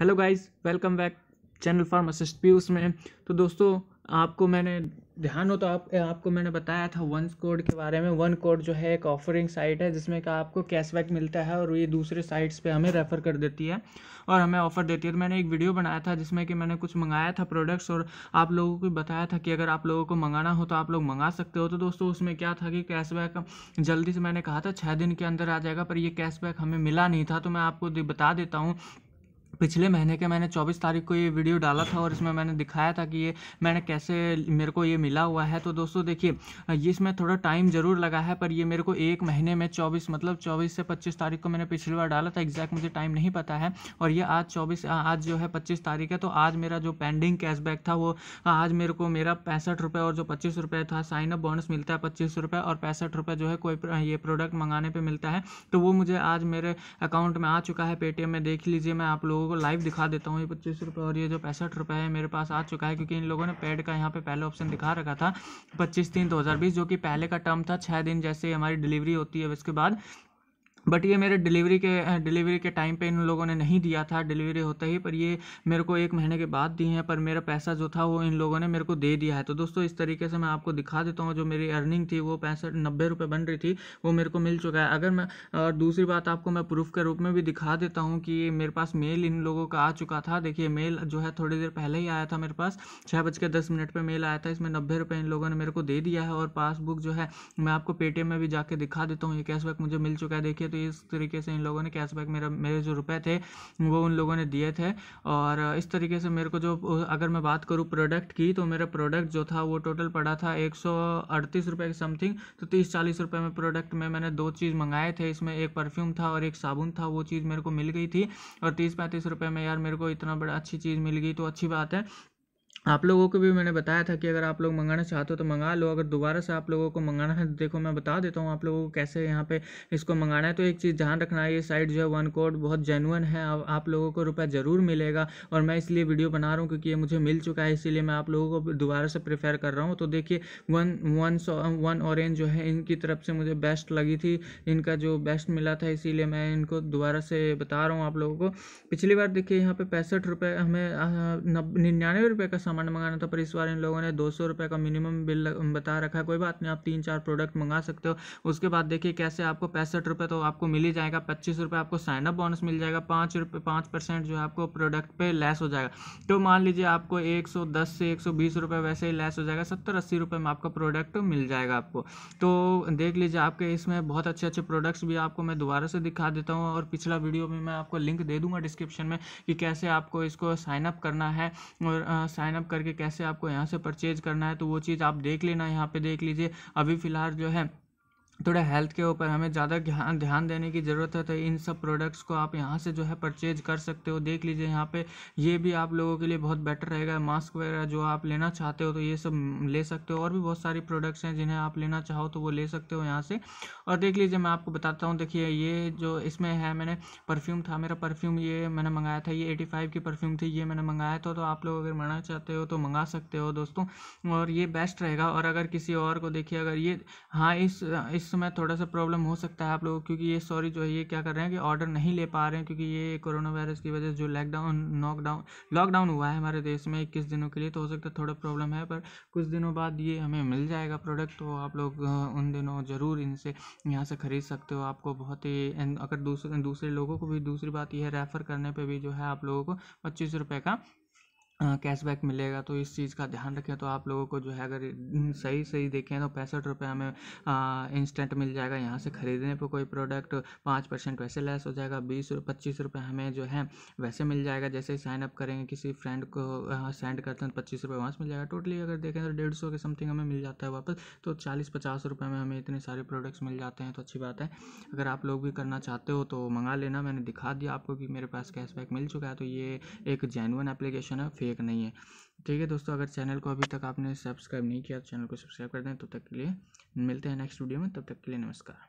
hello guys welcome back channel pharmacist भी में तो दोस्तों आपको मैंने ध्यान हो तो आप आपको मैंने बताया था वन कोड के बारे में वन कोड जो है एक ऑफरिंग साइट है जिसमें का आपको कैशबैक मिलता है और ये दूसरे साइट्स पे हमें रेफ़र कर देती है और हमें ऑफ़र देती है तो मैंने एक वीडियो बनाया था जिसमें कि मैंने कुछ मंगाया था प्रोडक्ट्स और आप लोगों को बताया था कि अगर आप लोगों को मंगाना हो तो आप लोग मंगा सकते हो तो दोस्तों उसमें क्या था कि कैशबैक जल्दी से मैंने कहा था छः दिन के अंदर आ जाएगा पर यह कैशबैक हमें मिला नहीं था तो मैं आपको बता देता हूँ पिछले महीने के मैंने चौबीस तारीख को ये वीडियो डाला था और इसमें मैंने दिखाया था कि ये मैंने कैसे मेरे को ये मिला हुआ है तो दोस्तों देखिए ये इसमें थोड़ा टाइम ज़रूर लगा है पर ये मेरे को एक महीने में चौबीस मतलब चौबीस से पच्चीस तारीख को मैंने पिछली बार डाला था एग्जैक्ट मुझे टाइम नहीं पता है और ये आज चौबीस आज जो है पच्चीस तारीख है तो आज मेरा जो पेंडिंग कैशबैक था वो आज मेरे को मेरा पैंसठ रुपये और जो पच्चीस रुपये था साइन अप बोनस मिलता है पच्चीस रुपये और पैंसठ रुपये जो है कोई ये प्रोडक्ट मंगाने पर मिलता है तो वो मुझे आज मेरे अकाउंट में आ चुका है पेटीएम में देख लीजिए मैं आप लोगों को लाइव दिखा देता हूँ ये पच्चीस रुपये और ये जो पैंसठ रुपये है मेरे पास आ चुका है क्योंकि इन लोगों ने पेड का यहाँ पे पहले ऑप्शन दिखा रखा था पच्चीस तीन दो हज़ार बीस जो कि पहले का टर्म था छः दिन जैसे हमारी डिलीवरी होती है उसके बाद बट ये मेरे डिलीवरी के डिलीवरी के टाइम पे इन लोगों ने नहीं दिया था डिलीवरी होते ही पर ये मेरे को एक महीने के बाद दिए हैं पर मेरा पैसा जो था वो इन लोगों ने मेरे को दे दिया है तो दोस्तों इस तरीके से मैं आपको दिखा देता हूँ जो मेरी अर्निंग थी वो पैंसठ नब्बे रुपये बन रही थी वो मेरे को मिल चुका है अगर मैं और दूसरी बात आपको मैं प्रूफ के रूप में भी दिखा देता हूँ कि मेरे पास मेल इन लोगों का आ चुका था देखिए मेल जो है थोड़ी देर पहले ही आया था मेरे पास छः बज के दस मिनट पर मेल आया था इसमें नब्बे रुपये इन लोगों ने मेरे को दे दिया है और पासबुक जो है मैं आपको पेटीएम में भी जाके दिखा देता हूँ ये कैशबैक मुझे मिल चुका है देखिए तो इस तरीके से इन लोगों ने कैशबैक मेरा मेरे जो रुपए थे वो उन लोगों ने दिए थे और इस तरीके से मेरे को जो अगर मैं बात करूँ प्रोडक्ट की तो मेरा प्रोडक्ट जो था वो टोटल पड़ा था एक सौ अड़तीस रुपये के समथिंग तो तीस चालीस रुपये में प्रोडक्ट में मैंने दो चीज़ मंगाए थे इसमें एक परफ्यूम था और एक साबुन था वो चीज़ मेरे को मिल गई थी और तीस पैंतीस रुपये में यार मेरे को इतना बड़ा अच्छी चीज़ मिल गई तो अच्छी बात है आप लोगों को भी मैंने बताया था कि अगर आप लोग मंगाना चाहते हो तो मंगा लो अगर दोबारा से आप लोगों को मंगाना है तो देखो मैं बता देता हूँ आप लोगों को कैसे यहाँ पे इसको मंगाना है तो एक चीज़ ध्यान रखना है ये साइट जो है वन कोड बहुत जेनुअन है आप लोगों को रुपया ज़रूर मिलेगा और मैं इसलिए वीडियो बना रहा हूँ क्योंकि ये मुझे मिल चुका है इसीलिए मैं आप लोगों को दोबारा से प्रेफर कर रहा हूँ तो देखिए वन वन वन ऑरेंज जो है इनकी तरफ से मुझे बेस्ट लगी थी इनका जो बेस्ट मिला था इसीलिए मैं इनको दोबारा से बता रहा हूँ आप लोगों को पिछली बार देखिए यहाँ पर पैंसठ रुपये हमें निन्यानवे रुपये का सामान मंगाना था पर इस बार इन लोगों ने दो सौ रुपये का मिनिमम बिल बता रखा है कोई बात नहीं आप तीन चार प्रोडक्ट मंगा सकते हो उसके बाद देखिए कैसे आपको पैंसठ रुपये तो आपको मिल ही जाएगा पच्चीस रुपये आपको साइनअप बोनस मिल जाएगा पाँच रुपये पाँच परसेंट जो है आपको प्रोडक्ट पे लेस हो जाएगा तो मान लीजिए आपको एक सौ दस से एक सौ बीस रुपये वैसे ही लेस हो जाएगा सत्तर अस्सी रुपये में आपका प्रोडक्ट मिल जाएगा आपको तो देख लीजिए आपके इसमें बहुत अच्छे अच्छे प्रोडक्ट्स भी आपको मैं दोबारा से दिखा देता हूँ और पिछला वीडियो में मैं आपको लिंक दे दूँगा डिस्क्रिप्शन में कि कैसे आपको इसको साइनअप करना है और साइनअप साइनअप करके कैसे आपको यहाँ से परचेज करना है तो वो चीज़ आप देख लेना यहाँ पे देख लीजिए अभी फ़िलहाल जो है थोड़ा हेल्थ के ऊपर हमें ज़्यादा ध्यान ध्यान देने की ज़रूरत है तो इन सब प्रोडक्ट्स को आप यहाँ से जो है परचेज कर सकते हो देख लीजिए यहाँ पे ये भी आप लोगों के लिए बहुत बेटर रहेगा मास्क वगैरह जो आप लेना चाहते हो तो ये सब ले सकते हो और भी बहुत सारी प्रोडक्ट्स हैं जिन्हें आप लेना चाहो तो वो ले सकते हो यहाँ से और देख लीजिए मैं आपको बताता हूँ देखिए ये जो इसमें है मैंने परफ्यूम था मेरा परफ्यूम ये मैंने मंगाया था ये एटी फाइव की परफ्यूम थी ये मैंने मंगाया था तो आप लोग अगर मंगाना चाहते हो तो मंगा सकते हो दोस्तों और ये बेस्ट रहेगा और अगर किसी और को देखिए अगर ये हाँ इस इस समय थोड़ा सा प्रॉब्लम हो सकता है आप लोगों को क्योंकि ये सॉरी जो है ये क्या कर रहे हैं कि ऑर्डर नहीं ले पा रहे हैं क्योंकि ये कोरोना वायरस की वजह से जो लॉकडाउन नॉकडाउन लॉकडाउन हुआ है हमारे देश में इक्कीस दिनों के लिए तो हो सकता है थोड़ा प्रॉब्लम है पर कुछ दिनों बाद ये हमें मिल जाएगा प्रोडक्ट तो आप लोग उन दिनों ज़रूर इनसे यहाँ से ख़रीद सकते हो आपको बहुत ही अगर दूसरे दूसरे लोगों को भी दूसरी बात यह रेफ़र करने पर भी जो है आप लोगों को पच्चीस रुपये का कैशबैक मिलेगा तो इस चीज़ का ध्यान रखें तो आप लोगों को जो है अगर सही सही देखें तो पैंसठ रुपये हमें इंस्टेंट मिल जाएगा यहाँ से ख़रीदने पर कोई प्रोडक्ट पाँच परसेंट वैसे लेस हो जाएगा बीस पच्चीस रुपये हमें जो है वैसे मिल जाएगा जैसे साइन अप करेंगे किसी फ्रेंड को सेंड करते हैं तो पच्चीस रुपये वहाँ से मिल जाएगा टोटली अगर देखें तो डेढ़ सौ के समथिंग हमें मिल जाता है वापस तो चालीस पचास रुपये में हमें इतने सारे प्रोडक्ट्स मिल जाते हैं तो अच्छी बात है अगर आप लोग भी करना चाहते हो तो मंगा लेना मैंने दिखा दिया आपको कि मेरे पास कैशबैक मिल चुका है तो ये एक जेनुअन एप्लीकेशन है एक नहीं है ठीक है दोस्तों अगर चैनल को अभी तक आपने सब्सक्राइब नहीं किया तो चैनल को सब्सक्राइब कर दें तब तो तक के लिए मिलते हैं नेक्स्ट वीडियो में तब तक के लिए नमस्कार